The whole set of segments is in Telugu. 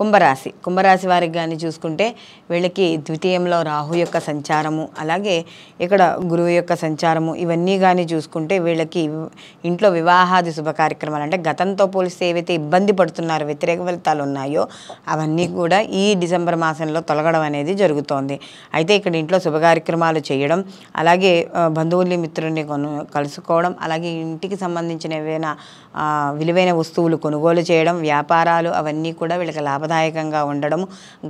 కుంభరాశి కుంభరాశి వారికి కానీ చూసుకుంటే వీళ్ళకి ద్వితీయంలో రాహు యొక్క సంచారము అలాగే ఇక్కడ గురువు యొక్క సంచారము ఇవన్నీ కానీ చూసుకుంటే వీళ్ళకి ఇంట్లో వివాహాది శుభ కార్యక్రమాలు అంటే గతంతో పోలిస్తే ఏవైతే ఇబ్బంది పడుతున్నారు వ్యతిరేక ఫలితాలు ఉన్నాయో అవన్నీ కూడా ఈ డిసెంబర్ మాసంలో తొలగడం అనేది జరుగుతోంది అయితే ఇక్కడ ఇంట్లో శుభ కార్యక్రమాలు చేయడం అలాగే బంధువుల్ని మిత్రుల్ని కొను కలుసుకోవడం అలాగే ఇంటికి సంబంధించిన ఏవైనా విలువైన వస్తువులు కొనుగోలు చేయడం వ్యాపారాలు అవన్నీ కూడా వీళ్ళకి లాభ లాభదాయకంగా ఉండడం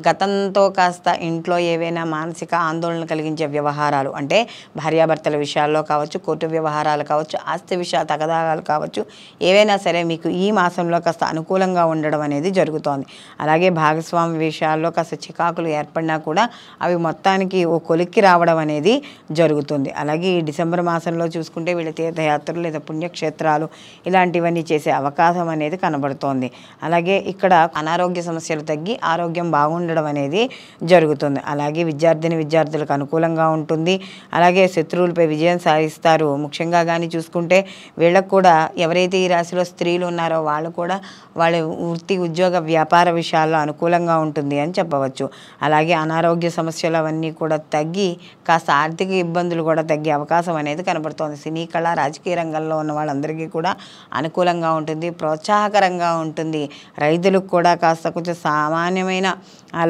గతంతో కాస్త ఇంట్లో ఏవైనా మానసిక ఆందోళన కలిగించే వ్యవహారాలు అంటే భార్యాభర్తల విషయాల్లో కావచ్చు కోర్టు వ్యవహారాలు కావచ్చు ఆస్తి విషయాలు తగదాగాలు కావచ్చు ఏవైనా సరే మీకు ఈ మాసంలో కాస్త అనుకూలంగా ఉండడం అనేది జరుగుతోంది అలాగే భాగస్వామి విషయాల్లో కాస్త చికాకులు ఏర్పడినా కూడా అవి మొత్తానికి ఓ కొలిక్కి రావడం అనేది జరుగుతుంది అలాగే ఈ డిసెంబర్ మాసంలో చూసుకుంటే వీళ్ళ తీర్థయాత్రలు లేదా పుణ్యక్షేత్రాలు ఇలాంటివన్నీ చేసే అవకాశం అనేది కనబడుతోంది అలాగే ఇక్కడ అనారోగ్య సమస్య సమస్యలు తగ్గి ఆరోగ్యం బాగుండడం అనేది జరుగుతుంది అలాగే విద్యార్థిని విద్యార్థులకు అనుకూలంగా ఉంటుంది అలాగే శత్రువులపై విజయం సాధిస్తారు ముఖ్యంగా కానీ చూసుకుంటే వీళ్ళకు కూడా ఎవరైతే ఈ రాశిలో స్త్రీలు ఉన్నారో వాళ్ళు కూడా వాళ్ళ వృత్తి ఉద్యోగ వ్యాపార విషయాల్లో అనుకూలంగా ఉంటుంది అని చెప్పవచ్చు అలాగే అనారోగ్య సమస్యలు అవన్నీ కూడా తగ్గి కాస్త ఆర్థిక ఇబ్బందులు కూడా తగ్గే అవకాశం అనేది కనబడుతోంది సినీ కళ రాజకీయ రంగంలో ఉన్న వాళ్ళందరికీ కూడా అనుకూలంగా ఉంటుంది ప్రోత్సాహకరంగా ఉంటుంది రైతులకు కూడా కాస్త కొంచెం సామాన్యమైన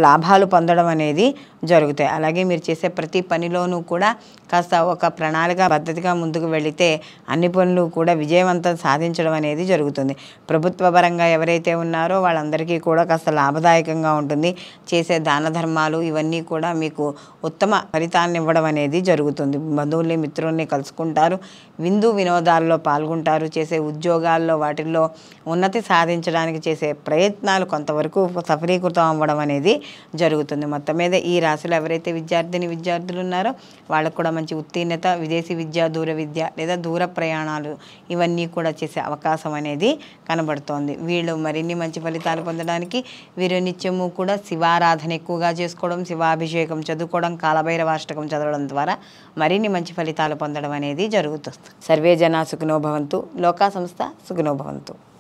లాభాలు పొందడం అనేది జరుగుతాయి అలాగే మీరు చేసే ప్రతి పనిలోనూ కూడా కాస్త ఒక ప్రణాళిక పద్ధతిగా ముందుకు వెళితే అన్ని పనులు కూడా విజయవంతం సాధించడం అనేది జరుగుతుంది ప్రభుత్వ పరంగా ఎవరైతే ఉన్నారో వాళ్ళందరికీ కూడా కాస్త లాభదాయకంగా ఉంటుంది చేసే దాన ధర్మాలు ఇవన్నీ కూడా మీకు ఉత్తమ ఫలితాన్ని ఇవ్వడం అనేది జరుగుతుంది బంధువుల్ని మిత్రుల్ని కలుసుకుంటారు విందు వినోదాల్లో పాల్గొంటారు చేసే ఉద్యోగాల్లో వాటిల్లో ఉన్నతి సాధించడానికి చేసే ప్రయత్నాలు కొంతవరకు సఫలీకృతం అవ్వడం అనేది జరుగుతుంది మొత్తం మీద ఈ రాశిలో ఎవరైతే విద్యార్థిని విద్యార్థులు ఉన్నారో వాళ్ళకు కూడా మంచి ఉత్తీర్ణత విదేశీ విద్య దూర విద్య లేదా దూర ప్రయాణాలు ఇవన్నీ కూడా చేసే అవకాశం అనేది కనబడుతోంది వీళ్ళు మరిన్ని మంచి ఫలితాలు పొందడానికి వీరు నిత్యము కూడా శివారాధన ఎక్కువగా చేసుకోవడం శివాభిషేకం చదువుకోవడం కాలభైరవాష్టకం చదవడం ద్వారా మరిన్ని మంచి ఫలితాలు పొందడం అనేది జరుగుతుంది సర్వే జనా సుఖనోభవంతు లోకా సంస్థ సుఖనోభవంతు